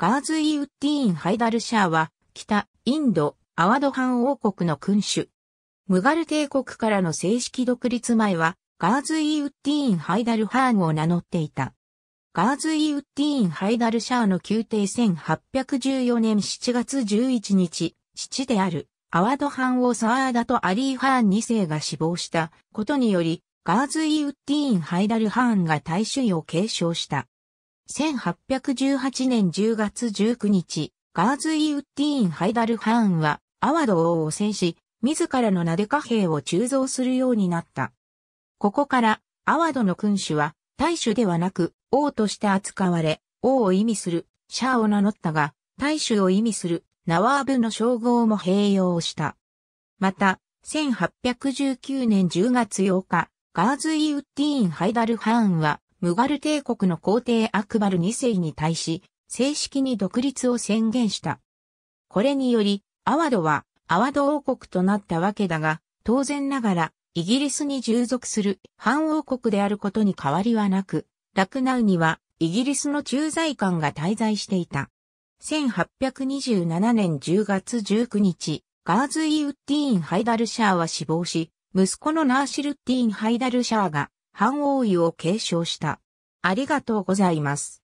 ガーズイ・ウッディーン・ハイダルシャーは、北、インド、アワドハン王国の君主。ムガル帝国からの正式独立前は、ガーズイ・ウッディーン・ハイダルハーンを名乗っていた。ガーズイ・ウッディーン・ハイダルシャーの宮廷1814年7月11日、父である、アワドハン王サーダとアリー・ハーン2世が死亡したことにより、ガーズイ・ウッディーン・ハイダル・ハーンが大衆位を継承した。1818年10月19日、ガーズイ・ウッティーン・ハイダル・ハーンは、アワド王を制し、自らの名で貨幣を鋳造するようになった。ここから、アワドの君主は、大主ではなく、王として扱われ、王を意味する、シャーを名乗ったが、大主を意味する、ナワーブの称号も併用した。また、1819年10月8日、ガーズイ・ウッティーン・ハイダル・ハーンは、ムガル帝国の皇帝アクバル2世に対し、正式に独立を宣言した。これにより、アワドは、アワド王国となったわけだが、当然ながら、イギリスに従属する反王国であることに変わりはなく、ラクナウには、イギリスの駐在官が滞在していた。1827年10月19日、ガーズイ・ウッティーン・ハイダルシャーは死亡し、息子のナーシルティーン・ハイダルシャーが反応意を継承した。ありがとうございます。